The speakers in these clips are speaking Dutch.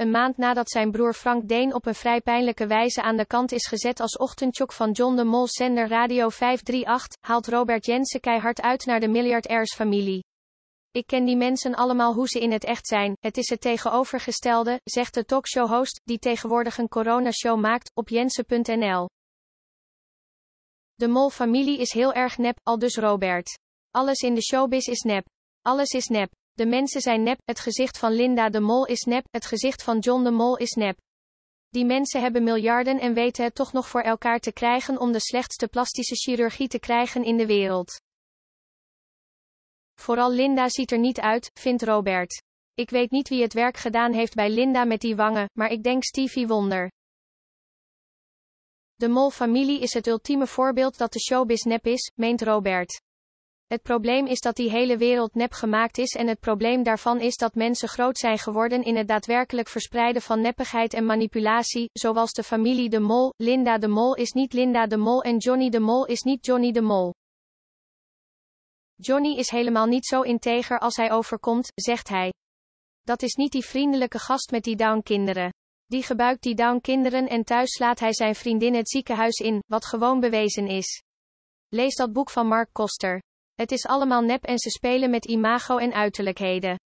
een maand nadat zijn broer Frank Deen op een vrij pijnlijke wijze aan de kant is gezet als ochtendchok van John de Mol zender Radio 538, haalt Robert Jensen keihard uit naar de miljardairsfamilie. Ik ken die mensen allemaal hoe ze in het echt zijn, het is het tegenovergestelde, zegt de talkshow-host, die tegenwoordig een coronashow maakt, op jensen.nl. De Mol-familie is heel erg nep, al dus Robert. Alles in de showbiz is nep. Alles is nep. De mensen zijn nep, het gezicht van Linda de Mol is nep, het gezicht van John de Mol is nep. Die mensen hebben miljarden en weten het toch nog voor elkaar te krijgen om de slechtste plastische chirurgie te krijgen in de wereld. Vooral Linda ziet er niet uit, vindt Robert. Ik weet niet wie het werk gedaan heeft bij Linda met die wangen, maar ik denk Stevie Wonder. De Mol-familie is het ultieme voorbeeld dat de showbiz nep is, meent Robert. Het probleem is dat die hele wereld nep gemaakt is en het probleem daarvan is dat mensen groot zijn geworden in het daadwerkelijk verspreiden van neppigheid en manipulatie, zoals de familie De Mol, Linda De Mol is niet Linda De Mol en Johnny De Mol is niet Johnny De Mol. Johnny is helemaal niet zo integer als hij overkomt, zegt hij. Dat is niet die vriendelijke gast met die Down-kinderen. Die gebruikt die Down-kinderen en thuis slaat hij zijn vriendin het ziekenhuis in, wat gewoon bewezen is. Lees dat boek van Mark Koster. Het is allemaal nep en ze spelen met imago en uiterlijkheden.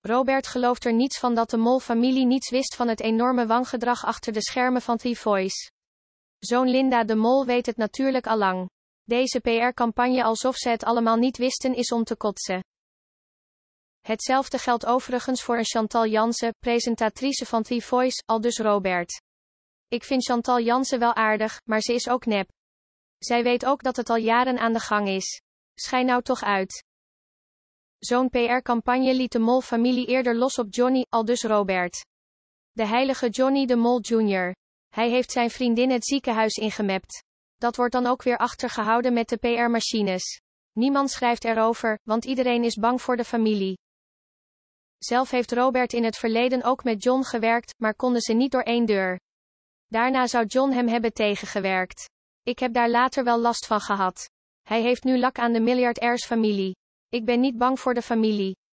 Robert gelooft er niets van dat de Mol-familie niets wist van het enorme wangedrag achter de schermen van The Voice. Zoon Linda de Mol weet het natuurlijk al lang. Deze PR-campagne alsof ze het allemaal niet wisten is om te kotsen. Hetzelfde geldt overigens voor een Chantal Jansen, presentatrice van The Voice, al dus Robert. Ik vind Chantal Jansen wel aardig, maar ze is ook nep. Zij weet ook dat het al jaren aan de gang is. Schijn nou toch uit. Zo'n PR-campagne liet de Mol-familie eerder los op Johnny, aldus Robert. De heilige Johnny de Mol Jr. Hij heeft zijn vriendin het ziekenhuis ingemapt. Dat wordt dan ook weer achtergehouden met de PR-machines. Niemand schrijft erover, want iedereen is bang voor de familie. Zelf heeft Robert in het verleden ook met John gewerkt, maar konden ze niet door één deur. Daarna zou John hem hebben tegengewerkt. Ik heb daar later wel last van gehad. Hij heeft nu lak aan de miljardairsfamilie. Ik ben niet bang voor de familie.